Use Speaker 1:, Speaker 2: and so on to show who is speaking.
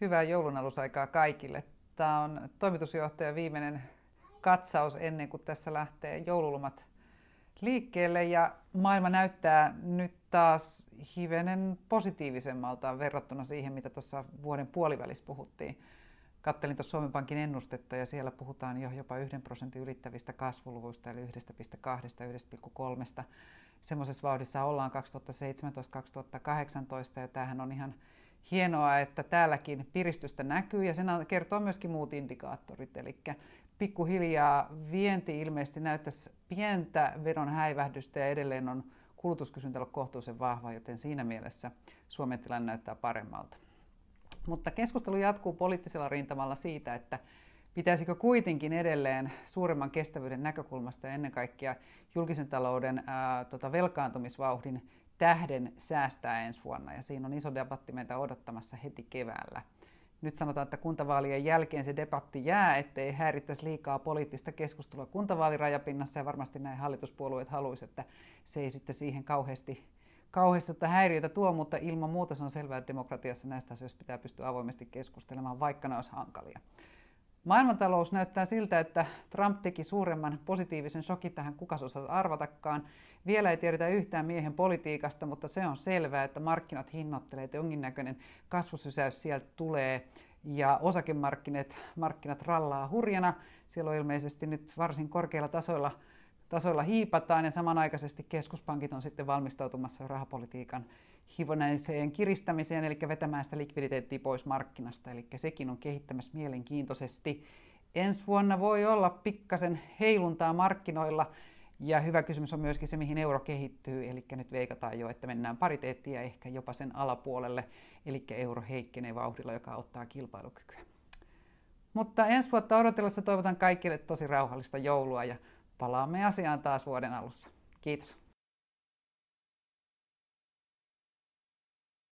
Speaker 1: Hyvää joulunalusaikaa kaikille. Tämä on toimitusjohtajan viimeinen katsaus ennen kuin tässä lähtee joululomat liikkeelle ja maailma näyttää nyt taas hivenen positiivisemmalta verrattuna siihen, mitä tuossa vuoden puolivälissä puhuttiin. Kattelin tuossa Suomen Pankin ennustetta ja siellä puhutaan jo jopa yhden prosentin ylittävistä kasvuluvuista eli 1,2-1,3. Semmoisessa vauhdissa ollaan 2017-2018 ja tämähän on ihan hienoa, että täälläkin piristystä näkyy ja sen kertoo myöskin muut indikaattorit. Eli pikkuhiljaa vienti ilmeisesti näyttäisi pientä vedon häivähdystä ja edelleen on kulutuskysyntä ollut kohtuullisen vahva, joten siinä mielessä Suomen tilanne näyttää paremmalta. Mutta keskustelu jatkuu poliittisella rintamalla siitä, että pitäisikö kuitenkin edelleen suuremman kestävyyden näkökulmasta ja ennen kaikkea julkisen talouden ää, tota, velkaantumisvauhdin tähden säästää ensi vuonna ja siinä on iso debatti meitä odottamassa heti keväällä. Nyt sanotaan, että kuntavaalien jälkeen se debatti jää, ettei häirittäisi liikaa poliittista keskustelua kuntavaalirajapinnassa ja varmasti näin hallituspuolueet haluaisivat, että se ei sitten siihen kauheasti, kauheasti häiriötä tuo, mutta ilman muuta se on selvää, että demokratiassa näistä asioista pitää pystyä avoimesti keskustelemaan, vaikka ne olisi hankalia. Maailmantalous näyttää siltä, että Trump teki suuremman positiivisen shokin tähän kukas osaa arvatakaan. Vielä ei tiedetä yhtään miehen politiikasta, mutta se on selvää, että markkinat hinnoittelee, että jonkinnäköinen kasvusysäys sieltä tulee. Ja osakemarkkinat markkinat rallaa hurjana. Siellä on ilmeisesti nyt varsin korkeilla tasoilla tasoilla hiipataan ja samanaikaisesti keskuspankit on sitten valmistautumassa rahapolitiikan hivonäiseen kiristämiseen, eli vetämään sitä likviditeettiä pois markkinasta. Eli sekin on kehittämässä mielenkiintoisesti. Ensi vuonna voi olla pikkasen heiluntaa markkinoilla, ja hyvä kysymys on myöskin se, mihin euro kehittyy, eli nyt veikataan jo, että mennään pariteettia ehkä jopa sen alapuolelle, eli euro heikkenee vauhdilla, joka auttaa kilpailukykyä. Mutta ensi vuotta odotellessa toivotan kaikille tosi rauhallista joulua ja palaamme asiaan taas vuoden alussa. Kiitos.